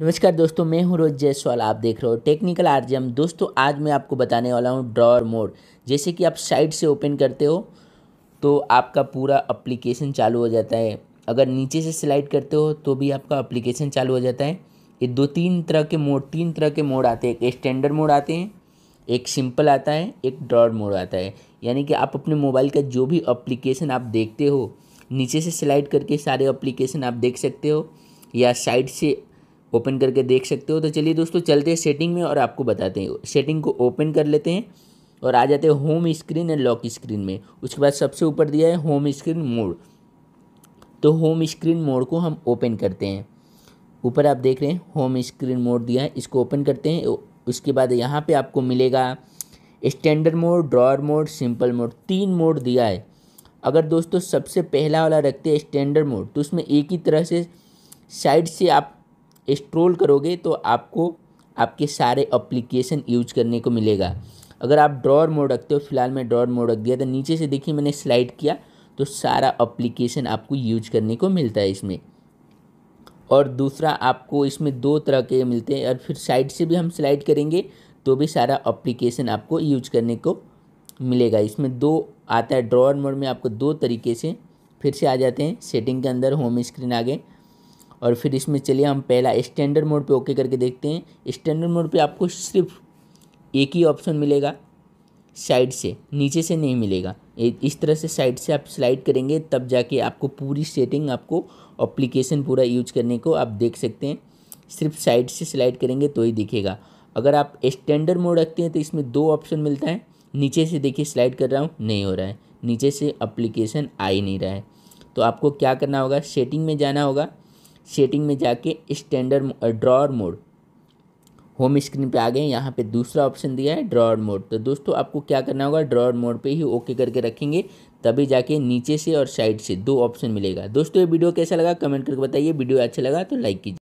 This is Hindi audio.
नमस्कार दोस्तों मैं हूं रोज जयसवाल आप देख रहे हो टेक्निकल आरजीएम दोस्तों आज मैं आपको बताने वाला हूं ड्रॉअर मोड जैसे कि आप साइड से ओपन करते हो तो आपका पूरा अप्लीकेशन चालू हो जाता है अगर नीचे से स्लाइड करते हो तो भी आपका अप्लीकेशन चालू हो जाता है ये दो तीन तरह के मोड तीन तरह के मोड आते हैं एक स्टैंडर्ड मोड आते हैं एक सिंपल आता है एक ड्रॉअर मोड आता है यानी कि आप अपने मोबाइल का जो भी अप्लीकेशन आप देखते हो नीचे से स्लाइड करके सारे अप्लीकेशन आप देख सकते हो या साइड से ओपन करके देख सकते हो तो चलिए दोस्तों चलते हैं सेटिंग में और आपको बताते हैं सेटिंग को ओपन कर लेते हैं और आ जाते हैं home screen and lock screen में उसके बाद सबसे ऊपर दिया है होम स्क्रीन मोड तो होम स्क्रीन मोड को हम ओपन करते हैं ऊपर आप देख रहे हैं होम स्क्रीन मोड दिया है इसको ओपन करते हैं उसके बाद यहाँ पे आपको मिलेगा standard mode drawer mode simple mode तीन मोड दिया है अगर दोस्तों सबसे पहला वाला रखते हैं स्टैंडर्ड मोड तो उसमें एक ही तरह से साइड से आप स्ट्रोल करोगे तो आपको आपके सारे अप्लीकेशन यूज करने को मिलेगा अगर आप ड्रॉर मोड रखते हो फिलहाल मैं ड्रॉर मोड रख दिया तो नीचे से देखिए मैंने स्लाइड किया तो सारा अप्लीकेशन आपको यूज करने को मिलता है इसमें और दूसरा आपको इसमें दो तरह के मिलते हैं और फिर साइड से भी हम स्लाइड करेंगे तो भी सारा अप्लीकेशन आपको यूज करने को मिलेगा इसमें दो आता है ड्रॉर मोड में आपको दो तरीके से फिर से आ जाते हैं सेटिंग के अंदर होम स्क्रीन आ गए और फिर इसमें चलिए हम पहला स्टैंडर्ड मोड पे ओके करके देखते हैं स्टैंडर्ड मोड पे आपको सिर्फ एक ही ऑप्शन मिलेगा साइड से नीचे से नहीं मिलेगा इस तरह से साइड से आप स्लाइड करेंगे तब जाके आपको पूरी सेटिंग आपको अप्लीकेशन पूरा यूज करने को आप देख सकते हैं सिर्फ साइड से स्लाइड करेंगे तो ही दिखेगा अगर आप स्टैंडर्ड मोड रखते हैं तो इसमें दो ऑप्शन मिलता है नीचे से देखिए स्लाइड कर रहा हूँ नहीं हो रहा है नीचे से अप्लीकेशन आ ही नहीं रहा है तो आपको क्या करना होगा सेटिंग में जाना होगा सेटिंग में जाके standard drawer mode home screen पे आ गए यहाँ पे दूसरा ऑप्शन दिया है ड्रॉर मोड तो दोस्तों आपको क्या करना होगा ड्रॉर मोड पे ही ओके करके रखेंगे तभी जाके नीचे से और साइड से दो ऑप्शन मिलेगा दोस्तों ये वीडियो कैसा लगा कमेंट करके बताइए वीडियो अच्छा लगा तो लाइक कीजिए